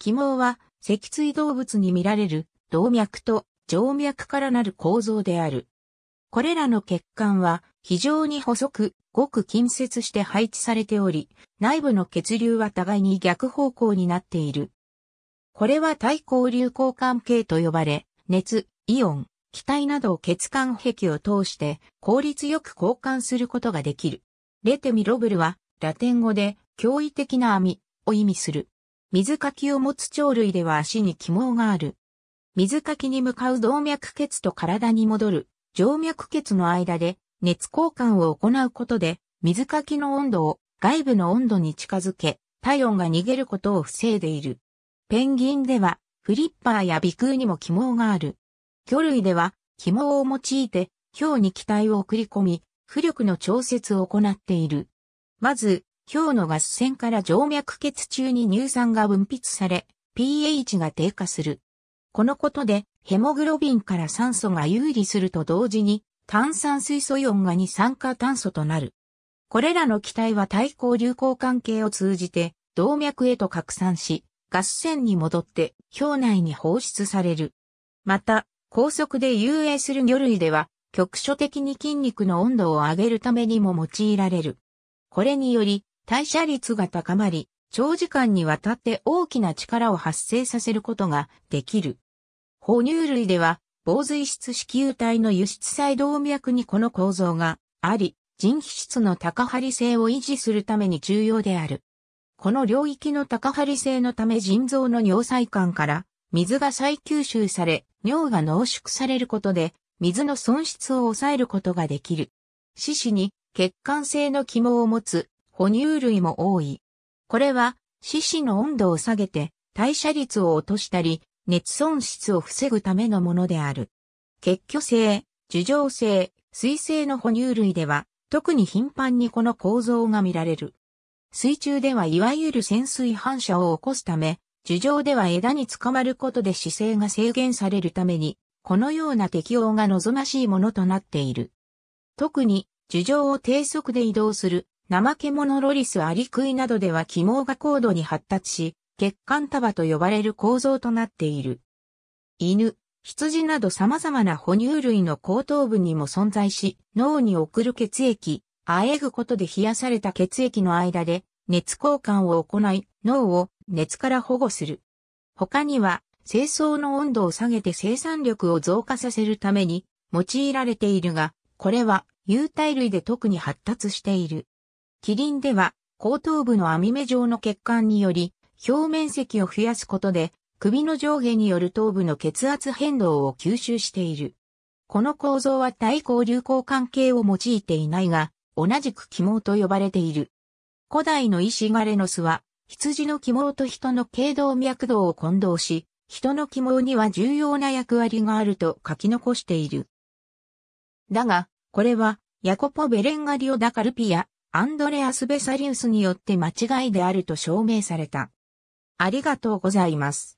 気毛は、脊椎動物に見られる動脈と静脈からなる構造である。これらの血管は非常に細く、ごく近接して配置されており、内部の血流は互いに逆方向になっている。これは対交流交換系と呼ばれ、熱、イオン、気体などを血管壁を通して効率よく交換することができる。レテミロブルはラテン語で驚異的な網を意味する。水かきを持つ鳥類では足に起毛がある。水かきに向かう動脈血と体に戻る静脈血の間で熱交換を行うことで水かきの温度を外部の温度に近づけ体温が逃げることを防いでいる。ペンギンではフリッパーや鼻腔にも起毛がある。魚類では起毛を用いて氷に気体を送り込み浮力の調節を行っている。まず氷の合戦から静脈血中に乳酸が分泌され、pH が低下する。このことで、ヘモグロビンから酸素が有利すると同時に、炭酸水素イオンが二酸化炭素となる。これらの気体は対抗流行関係を通じて、動脈へと拡散し、合戦に戻って、氷内に放出される。また、高速で遊泳する魚類では、局所的に筋肉の温度を上げるためにも用いられる。これにより、代謝率が高まり、長時間にわたって大きな力を発生させることができる。哺乳類では、防水質子宮体の輸出細動脈にこの構造があり、腎皮質の高張り性を維持するために重要である。この領域の高張り性のため腎臓の尿細管から水が再吸収され、尿が濃縮されることで、水の損失を抑えることができる。四肢に血管性の肝を持つ哺乳類も多い。これは、四肢の温度を下げて、代謝率を落としたり、熱損失を防ぐためのものである。結局性、樹状性、水性の哺乳類では、特に頻繁にこの構造が見られる。水中ではいわゆる潜水反射を起こすため、樹状では枝につかまることで姿勢が制限されるために、このような適応が望ましいものとなっている。特に、樹状を低速で移動する怠け者ロリスアリクイなどでは起毛が高度に発達し、血管束と呼ばれる構造となっている。犬、羊など様々な哺乳類の後頭部にも存在し、脳に送る血液、あえぐことで冷やされた血液の間で熱交換を行い、脳を熱から保護する。他には、清掃の温度を下げて生産力を増加させるために用いられているが、これは有体類で特に発達している。キリンでは、後頭部の網目状の血管により、表面積を増やすことで、首の上下による頭部の血圧変動を吸収している。この構造は対抗流行関係を用いていないが、同じく肝毛と呼ばれている。古代のイシガレノスは、羊の肝毛と人の頸動脈動を混同し、人の肝毛には重要な役割があると書き残している。だが、これは、ヤコポ・ベレンガリオ・ダ・カルピア、アンドレアス・ベサリウスによって間違いであると証明された。ありがとうございます。